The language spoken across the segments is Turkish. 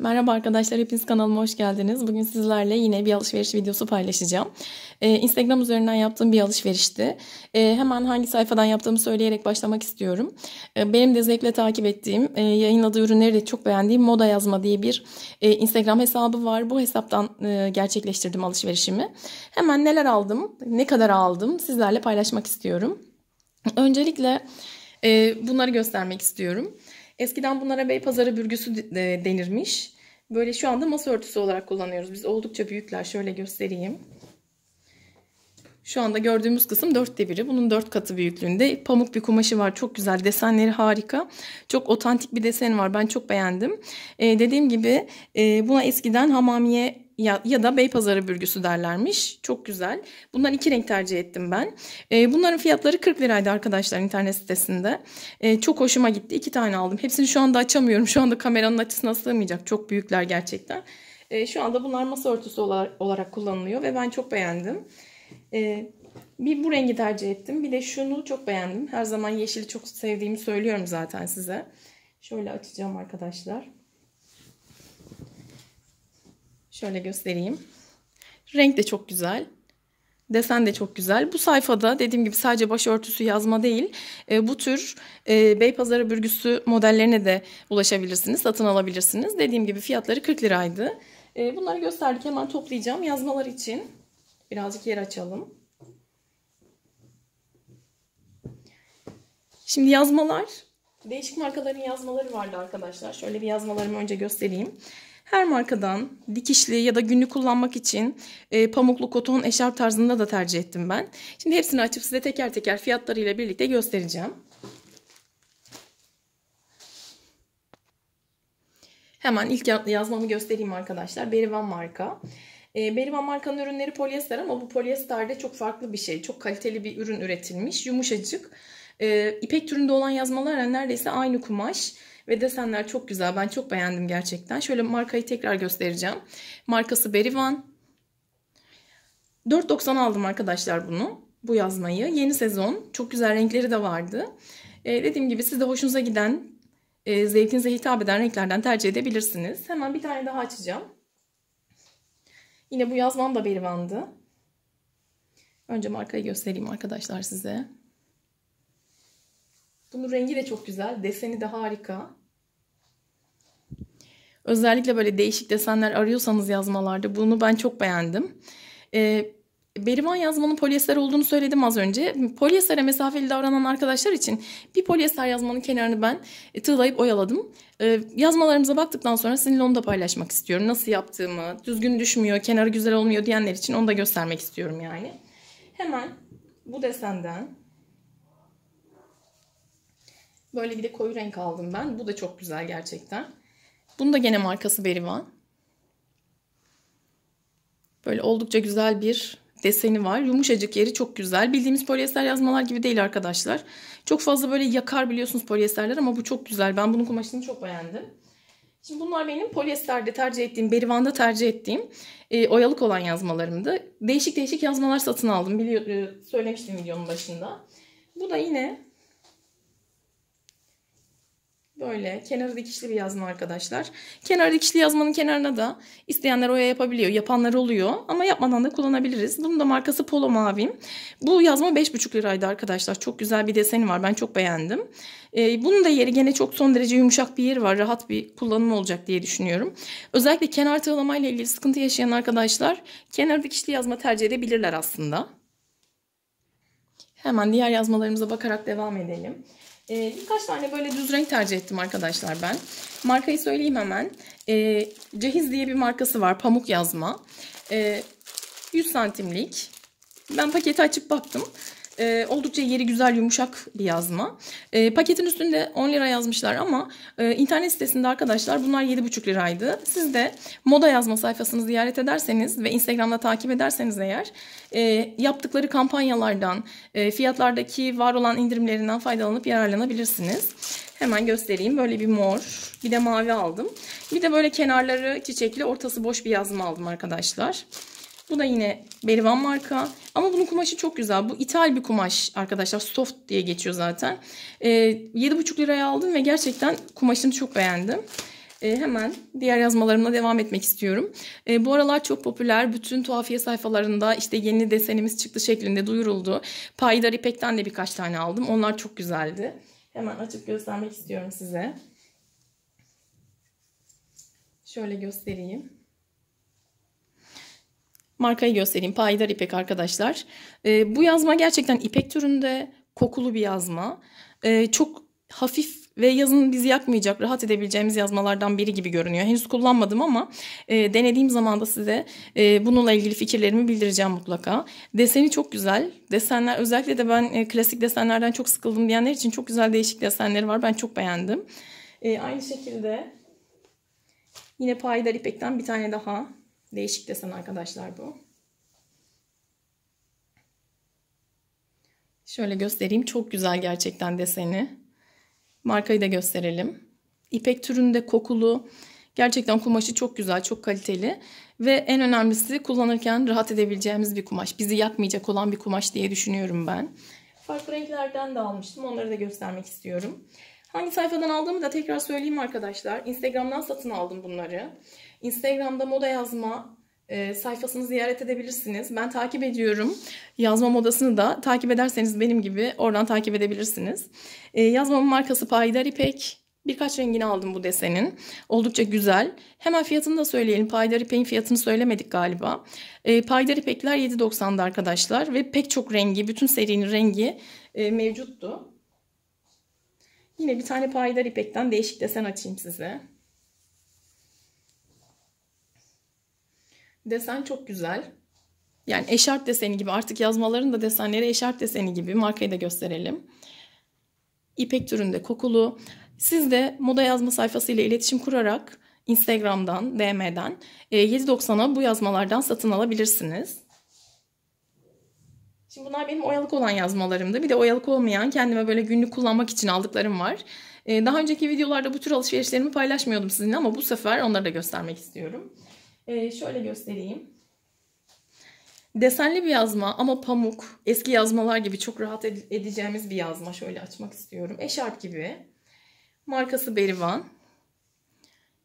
Merhaba arkadaşlar, hepiniz kanalıma hoş geldiniz. Bugün sizlerle yine bir alışveriş videosu paylaşacağım. Ee, Instagram üzerinden yaptığım bir alışverişti. Ee, hemen hangi sayfadan yaptığımı söyleyerek başlamak istiyorum. Ee, benim de zevkle takip ettiğim, e, yayınladığı ürünleri de çok beğendiğim Moda Yazma diye bir e, Instagram hesabı var. Bu hesaptan e, gerçekleştirdim alışverişimi. Hemen neler aldım, ne kadar aldım sizlerle paylaşmak istiyorum. Öncelikle e, bunları göstermek istiyorum. Eskiden bunlara bey pazarı bürgüsü e, denirmiş. Böyle şu anda masa örtüsü olarak kullanıyoruz. Biz oldukça büyükler. Şöyle göstereyim. Şu anda gördüğümüz kısım dörtte biri. Bunun dört katı büyüklüğünde. Pamuk bir kumaşı var. Çok güzel. Desenleri harika. Çok otantik bir desen var. Ben çok beğendim. Ee, dediğim gibi e, buna eskiden hamamiye ya, ya da Beypazarı bürgüsü derlermiş. Çok güzel. Bundan iki renk tercih ettim ben. E, bunların fiyatları 40 liraydı arkadaşlar internet sitesinde. E, çok hoşuma gitti. İki tane aldım. Hepsini şu anda açamıyorum. Şu anda kameranın açısına sığmayacak. Çok büyükler gerçekten. E, şu anda bunlar masa örtüsü olarak, olarak kullanılıyor ve ben çok beğendim. E, bir bu rengi tercih ettim. Bir de şunu çok beğendim. Her zaman yeşili çok sevdiğimi söylüyorum zaten size. Şöyle açacağım arkadaşlar. Şöyle göstereyim. Renk de çok güzel. Desen de çok güzel. Bu sayfada dediğim gibi sadece başörtüsü yazma değil, e, bu tür e, Beypazarı bürgüsü modellerine de ulaşabilirsiniz, satın alabilirsiniz. Dediğim gibi fiyatları 40 liraydı. E, bunları gösterdik. Hemen toplayacağım. Yazmalar için birazcık yer açalım. Şimdi yazmalar, değişik markaların yazmaları vardı arkadaşlar. Şöyle bir yazmalarımı önce göstereyim. Her markadan dikişli ya da günlük kullanmak için e, pamuklu koton eşarp tarzında da tercih ettim ben. Şimdi hepsini açıp size teker teker fiyatlarıyla birlikte göstereceğim. Hemen ilk yazmamı göstereyim arkadaşlar. Berivan marka. E, Berivan markanın ürünleri polyester ama bu polyesterde çok farklı bir şey. Çok kaliteli bir ürün üretilmiş. Yumuşacık. E, ipek türünde olan yazmalar neredeyse aynı kumaş. Ve desenler çok güzel. Ben çok beğendim gerçekten. Şöyle markayı tekrar göstereceğim. Markası Berivan. 4.90 aldım arkadaşlar bunu. Bu yazmayı. Yeni sezon. Çok güzel renkleri de vardı. Ee, dediğim gibi siz de hoşunuza giden, e, zevkinize hitap eden renklerden tercih edebilirsiniz. Hemen bir tane daha açacağım. Yine bu yazmam da Berivan'dı. Önce markayı göstereyim arkadaşlar size. Bunun rengi de çok güzel. Deseni de harika. Özellikle böyle değişik desenler arıyorsanız yazmalarda bunu ben çok beğendim. Ee, Berivan yazmanın polyester olduğunu söyledim az önce. Polyestere mesafeli davranan arkadaşlar için bir polyester yazmanın kenarını ben e, tığlayıp oyaladım. Ee, yazmalarımıza baktıktan sonra sizinle onu da paylaşmak istiyorum. Nasıl yaptığımı, düzgün düşmüyor, kenarı güzel olmuyor diyenler için onu da göstermek istiyorum yani. Hemen bu desenden Böyle bir de koyu renk aldım ben. Bu da çok güzel gerçekten. Bunun da gene markası Berivan. Böyle oldukça güzel bir deseni var. Yumuşacık yeri çok güzel. Bildiğimiz polyester yazmalar gibi değil arkadaşlar. Çok fazla böyle yakar biliyorsunuz polyesterler ama bu çok güzel. Ben bunun kumaşını çok beğendim. Şimdi bunlar benim polyesterde tercih ettiğim, Berivan'da tercih ettiğim e, oyalık olan yazmalarımdı. Değişik değişik yazmalar satın aldım. Biliyor, e, söylemiştim videonun başında. Bu da yine Böyle kenar dikişli bir yazma arkadaşlar. Kenar dikişli yazmanın kenarına da isteyenler oya yapabiliyor. Yapanlar oluyor ama yapmadan da kullanabiliriz. Bunun da markası Polo Mavim. Bu yazma 5,5 liraydı arkadaşlar. Çok güzel bir deseni var. Ben çok beğendim. Ee, bunun da yeri gene çok son derece yumuşak bir yeri var. Rahat bir kullanım olacak diye düşünüyorum. Özellikle kenar tığlamayla ilgili sıkıntı yaşayan arkadaşlar kenar dikişli yazma tercih edebilirler aslında. Hemen diğer yazmalarımıza bakarak devam edelim. E, birkaç tane böyle düz renk tercih ettim arkadaşlar ben. Markayı söyleyeyim hemen. E, Cehiz diye bir markası var. Pamuk yazma. E, ee, 100 santimlik. Ben paketi açıp baktım e, oldukça yeri güzel yumuşak bir yazma. E, paketin üstünde 10 lira yazmışlar ama e, internet sitesinde arkadaşlar bunlar 7,5 liraydı. Siz de moda yazma sayfasını ziyaret ederseniz ve Instagram'da takip ederseniz eğer e, yaptıkları kampanyalardan, e, fiyatlardaki var olan indirimlerinden faydalanıp yararlanabilirsiniz. Hemen göstereyim. Böyle bir mor, bir de mavi aldım. Bir de böyle kenarları çiçekli, ortası boş bir yazma aldım arkadaşlar. Bu da yine Berivan marka. Ama bunun kumaşı çok güzel. Bu ithal bir kumaş arkadaşlar. Soft diye geçiyor zaten. E, ee, 7,5 liraya aldım ve gerçekten kumaşını çok beğendim. E, hemen diğer yazmalarımla devam etmek istiyorum. E, bu aralar çok popüler. Bütün tuhafiye sayfalarında işte yeni desenimiz çıktı şeklinde duyuruldu. Payidar İpek'ten de birkaç tane aldım. Onlar çok güzeldi. Hemen açıp göstermek istiyorum size. Şöyle göstereyim. Markayı göstereyim. Payidar İpek arkadaşlar. E, bu yazma gerçekten ipek türünde kokulu bir yazma. E, çok hafif ve yazın bizi yakmayacak rahat edebileceğimiz yazmalardan biri gibi görünüyor. Henüz kullanmadım ama e, denediğim zaman da size e, bununla ilgili fikirlerimi bildireceğim mutlaka. Deseni çok güzel. Desenler özellikle de ben e, klasik desenlerden çok sıkıldım diyenler için çok güzel değişik desenleri var. Ben çok beğendim. E, aynı şekilde yine payidar İpek'ten bir tane daha Değişik desen arkadaşlar bu. Şöyle göstereyim. Çok güzel gerçekten deseni. Markayı da gösterelim. İpek türünde kokulu. Gerçekten kumaşı çok güzel, çok kaliteli ve en önemlisi kullanırken rahat edebileceğimiz bir kumaş. Bizi yakmayacak olan bir kumaş diye düşünüyorum ben. Farklı renklerden de almıştım. Onları da göstermek istiyorum. Hangi sayfadan aldığımı da tekrar söyleyeyim arkadaşlar. Instagram'dan satın aldım bunları. Instagram'da moda yazma e, sayfasını ziyaret edebilirsiniz. Ben takip ediyorum. Yazma modasını da takip ederseniz benim gibi oradan takip edebilirsiniz. E, yazmamın markası Payidar İpek. Birkaç rengini aldım bu desenin. Oldukça güzel. Hemen fiyatını da söyleyelim. Paydar İpek'in fiyatını söylemedik galiba. E, paydar İpekler 7.90'da arkadaşlar. Ve pek çok rengi, bütün serinin rengi e, mevcuttu. Yine bir tane paydar ipekten değişik desen açayım size. Desen çok güzel. Yani eşarp deseni gibi artık yazmaların da desenleri eşarp deseni gibi. Markayı da gösterelim. İpek türünde kokulu. Siz de moda yazma sayfasıyla iletişim kurarak Instagram'dan, DM'den 7.90'a e, bu yazmalardan satın alabilirsiniz. Şimdi bunlar benim oyalık olan yazmalarımdı. Bir de oyalık olmayan kendime böyle günlük kullanmak için aldıklarım var. E, daha önceki videolarda bu tür alışverişlerimi paylaşmıyordum sizinle ama bu sefer onları da göstermek istiyorum. Ee, şöyle göstereyim. Desenli bir yazma ama pamuk. Eski yazmalar gibi çok rahat edeceğimiz bir yazma. Şöyle açmak istiyorum. Eşarp gibi. Markası Berivan.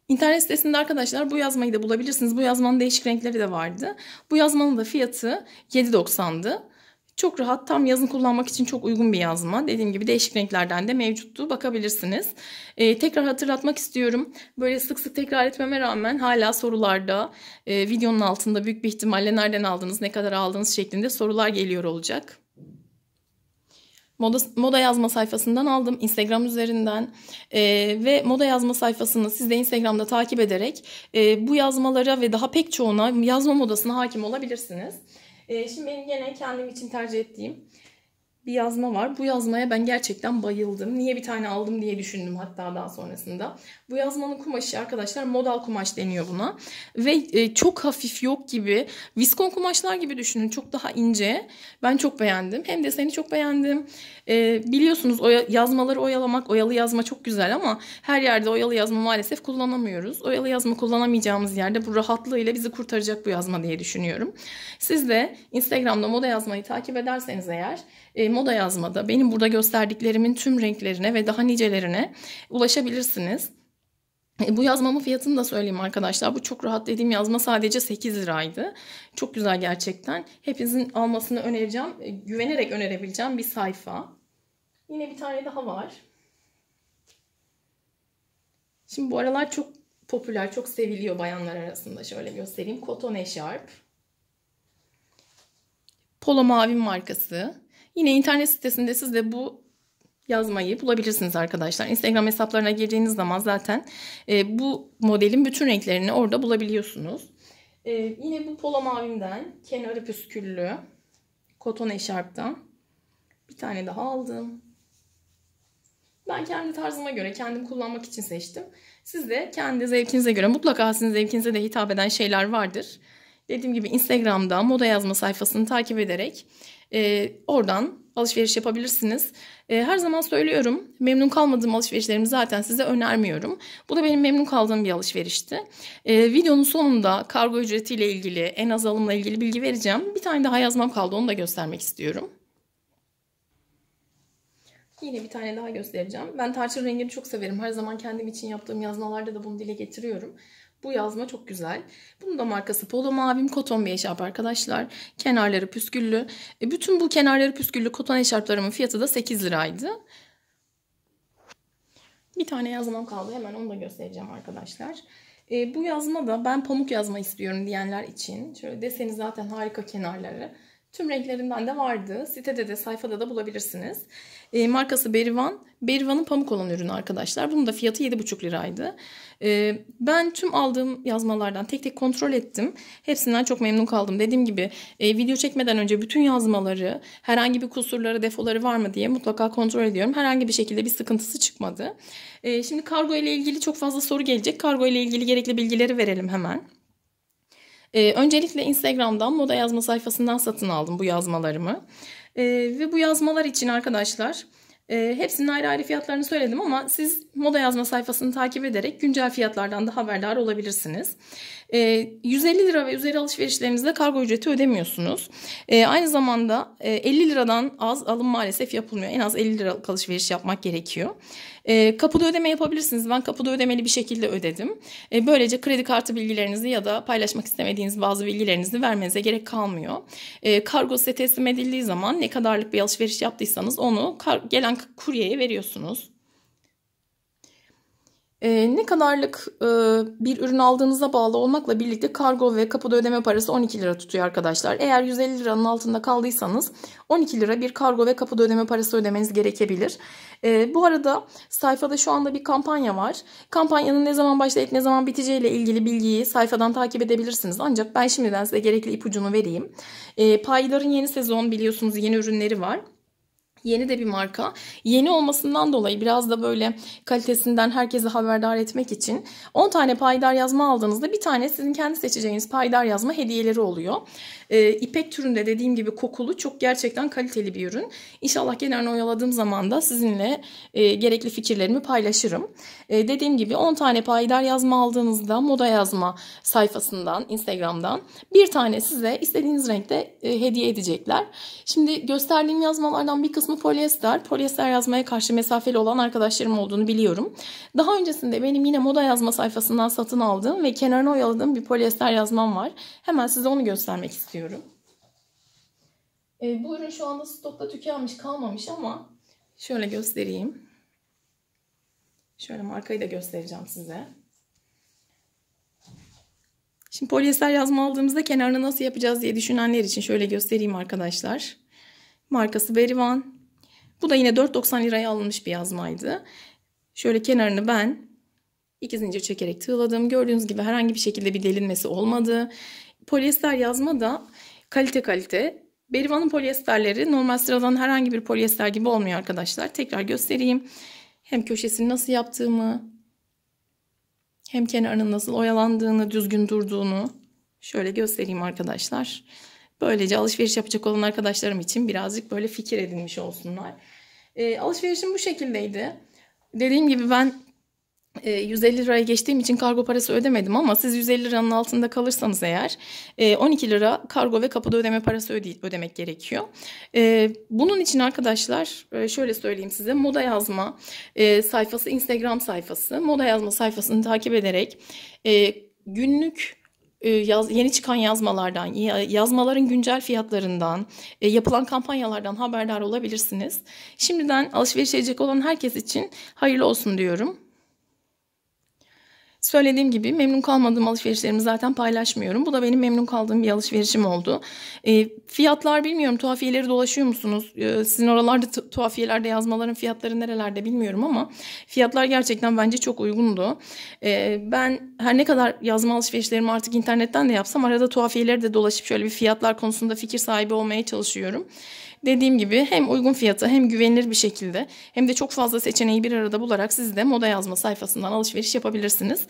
İnternet sitesinde arkadaşlar bu yazmayı da bulabilirsiniz. Bu yazmanın değişik renkleri de vardı. Bu yazmanın da fiyatı 7.90'dı. Çok rahat tam yazın kullanmak için çok uygun bir yazma. Dediğim gibi değişik renklerden de mevcuttu. Bakabilirsiniz. Ee, tekrar hatırlatmak istiyorum. Böyle sık sık tekrar etmeme rağmen hala sorularda e, videonun altında büyük bir ihtimalle nereden aldınız, ne kadar aldınız şeklinde sorular geliyor olacak. Moda, moda yazma sayfasından aldım. Instagram üzerinden e, ve moda yazma sayfasını siz de Instagram'da takip ederek e, bu yazmalara ve daha pek çoğuna yazma modasına hakim olabilirsiniz. Ee, şimdi benim yine kendim için tercih ettiğim bir yazma var. Bu yazmaya ben gerçekten bayıldım. Niye bir tane aldım diye düşündüm hatta daha sonrasında. Bu yazmanın kumaşı arkadaşlar modal kumaş deniyor buna. Ve e, çok hafif yok gibi. Viskon kumaşlar gibi düşünün. Çok daha ince. Ben çok beğendim. Hem de seni çok beğendim. E, biliyorsunuz oya, yazmaları oyalamak, oyalı yazma çok güzel ama her yerde oyalı yazma maalesef kullanamıyoruz. Oyalı yazma kullanamayacağımız yerde bu rahatlığıyla bizi kurtaracak bu yazma diye düşünüyorum. Siz de Instagram'da moda yazmayı takip ederseniz eğer e, moda yazmada benim burada gösterdiklerimin tüm renklerine ve daha nicelerine ulaşabilirsiniz. E, bu yazmamın fiyatını da söyleyeyim arkadaşlar. Bu çok rahat dediğim yazma sadece 8 liraydı. Çok güzel gerçekten. Hepinizin almasını önereceğim. E, güvenerek önerebileceğim bir sayfa. Yine bir tane daha var. Şimdi bu aralar çok popüler, çok seviliyor bayanlar arasında. Şöyle göstereyim. Cotton Echarp. Polo Mavi markası. Yine internet sitesinde siz de bu yazmayı bulabilirsiniz arkadaşlar. Instagram hesaplarına girdiğiniz zaman zaten e, bu modelin bütün renklerini orada bulabiliyorsunuz. E, yine bu polo mavimden kenarı püsküllü koton eşarptan bir tane daha aldım. Ben kendi tarzıma göre, kendim kullanmak için seçtim. Siz de kendi zevkinize göre, mutlaka sizin zevkinize de hitap eden şeyler vardır. Dediğim gibi Instagram'da moda yazma sayfasını takip ederek e, oradan alışveriş yapabilirsiniz. E, her zaman söylüyorum memnun kalmadığım alışverişlerimi zaten size önermiyorum. Bu da benim memnun kaldığım bir alışverişti. E, videonun sonunda kargo ücretiyle ilgili en az alımla ilgili bilgi vereceğim. Bir tane daha yazmam kaldı onu da göstermek istiyorum. Yine bir tane daha göstereceğim. Ben tarçın rengini çok severim. Her zaman kendim için yaptığım yazmalarda da bunu dile getiriyorum. Bu yazma çok güzel. Bunun da markası Polo Mavim koton bir eşarp arkadaşlar. Kenarları püsküllü. E, bütün bu kenarları püsküllü koton eşarplarımın fiyatı da 8 liraydı. Bir tane yazmam kaldı. Hemen onu da göstereceğim arkadaşlar. E, bu yazma da ben pamuk yazma istiyorum diyenler için. Şöyle deseni zaten harika kenarları. Tüm renklerinden de vardı. Sitede de sayfada da bulabilirsiniz. E, markası Berivan. Berivan'ın pamuk olan ürünü arkadaşlar. Bunun da fiyatı 7,5 liraydı. E, ben tüm aldığım yazmalardan tek tek kontrol ettim. Hepsinden çok memnun kaldım. Dediğim gibi e, video çekmeden önce bütün yazmaları herhangi bir kusurları defoları var mı diye mutlaka kontrol ediyorum. Herhangi bir şekilde bir sıkıntısı çıkmadı. E, şimdi kargo ile ilgili çok fazla soru gelecek. Kargo ile ilgili gerekli bilgileri verelim hemen. E, öncelikle Instagram'dan moda yazma sayfasından satın aldım bu yazmalarımı. E, ve bu yazmalar için arkadaşlar e, hepsinin ayrı ayrı fiyatlarını söyledim ama siz moda yazma sayfasını takip ederek güncel fiyatlardan da haberdar olabilirsiniz. E, ee, 150 lira ve üzeri alışverişlerinizde kargo ücreti ödemiyorsunuz. E, aynı zamanda e, 50 liradan az alım maalesef yapılmıyor. En az 50 liralık alışveriş yapmak gerekiyor. E, kapıda ödeme yapabilirsiniz. Ben kapıda ödemeli bir şekilde ödedim. E, böylece kredi kartı bilgilerinizi ya da paylaşmak istemediğiniz bazı bilgilerinizi vermenize gerek kalmıyor. E, kargo size teslim edildiği zaman ne kadarlık bir alışveriş yaptıysanız onu gelen kuryeye veriyorsunuz. E, ne kadarlık e, bir ürün aldığınıza bağlı olmakla birlikte kargo ve kapıda ödeme parası 12 lira tutuyor arkadaşlar. Eğer 150 liranın altında kaldıysanız 12 lira bir kargo ve kapıda ödeme parası ödemeniz gerekebilir. E, bu arada sayfada şu anda bir kampanya var. Kampanyanın ne zaman başlayıp ne zaman biteceği ile ilgili bilgiyi sayfadan takip edebilirsiniz. Ancak ben şimdiden size gerekli ipucunu vereyim. E, ee, payların yeni sezon biliyorsunuz yeni ürünleri var. Yeni de bir marka. Yeni olmasından dolayı biraz da böyle kalitesinden herkese haberdar etmek için 10 tane paydar yazma aldığınızda bir tane sizin kendi seçeceğiniz paydar yazma hediyeleri oluyor. E, ipek türünde dediğim gibi kokulu çok gerçekten kaliteli bir ürün. İnşallah kenarını oyaladığım zaman da sizinle e, gerekli fikirlerimi paylaşırım. E, dediğim gibi 10 tane paydar yazma aldığınızda moda yazma sayfasından, Instagram'dan bir tane size istediğiniz renkte e, hediye edecekler. Şimdi gösterdiğim yazmalardan bir kısmı bu polyester, polyester yazmaya karşı mesafeli olan arkadaşlarım olduğunu biliyorum. Daha öncesinde benim yine moda yazma sayfasından satın aldığım ve kenarına oyaladığım bir polyester yazmam var. Hemen size onu göstermek istiyorum. E, bu ürün şu anda stokta tükenmiş kalmamış ama şöyle göstereyim. Şöyle markayı da göstereceğim size. Şimdi polyester yazma aldığımızda kenarını nasıl yapacağız diye düşünenler için şöyle göstereyim arkadaşlar. Markası Berivan. Bu da yine 4.90 liraya alınmış bir yazmaydı. Şöyle kenarını ben iki zincir çekerek tığladım. Gördüğünüz gibi herhangi bir şekilde bir delinmesi olmadı. Polyester yazma da kalite kalite. Berivan'ın polyesterleri normal sıradan herhangi bir polyester gibi olmuyor arkadaşlar. Tekrar göstereyim. Hem köşesini nasıl yaptığımı hem kenarının nasıl oyalandığını, düzgün durduğunu şöyle göstereyim arkadaşlar. Böylece alışveriş yapacak olan arkadaşlarım için birazcık böyle fikir edinmiş olsunlar. E, alışverişim bu şekildeydi. Dediğim gibi ben e, 150 liraya geçtiğim için kargo parası ödemedim ama siz 150 liranın altında kalırsanız eğer e, 12 lira kargo ve kapıda ödeme parası öde- ödemek gerekiyor. E, bunun için arkadaşlar e, şöyle söyleyeyim size moda yazma e, sayfası Instagram sayfası moda yazma sayfasını takip ederek e, günlük e, yaz, yeni çıkan yazmalardan, yazmaların güncel fiyatlarından, e, yapılan kampanyalardan haberdar olabilirsiniz. Şimdiden alışveriş edecek olan herkes için hayırlı olsun diyorum. Söylediğim gibi memnun kalmadığım alışverişlerimi zaten paylaşmıyorum. Bu da benim memnun kaldığım bir alışverişim oldu. E, fiyatlar bilmiyorum tuhafiyeleri dolaşıyor musunuz? E, sizin oralarda tuhafiyelerde yazmaların fiyatları nerelerde bilmiyorum ama fiyatlar gerçekten bence çok uygundu. E, ben her ne kadar yazma alışverişlerimi artık internetten de yapsam arada tuhafiyeleri de dolaşıp şöyle bir fiyatlar konusunda fikir sahibi olmaya çalışıyorum. Dediğim gibi hem uygun fiyata hem güvenilir bir şekilde hem de çok fazla seçeneği bir arada bularak siz de moda yazma sayfasından alışveriş yapabilirsiniz.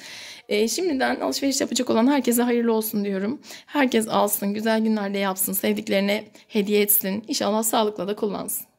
E, şimdiden alışveriş yapacak olan herkese hayırlı olsun diyorum. Herkes alsın, güzel günlerde yapsın, sevdiklerine hediye etsin. İnşallah sağlıkla da kullansın.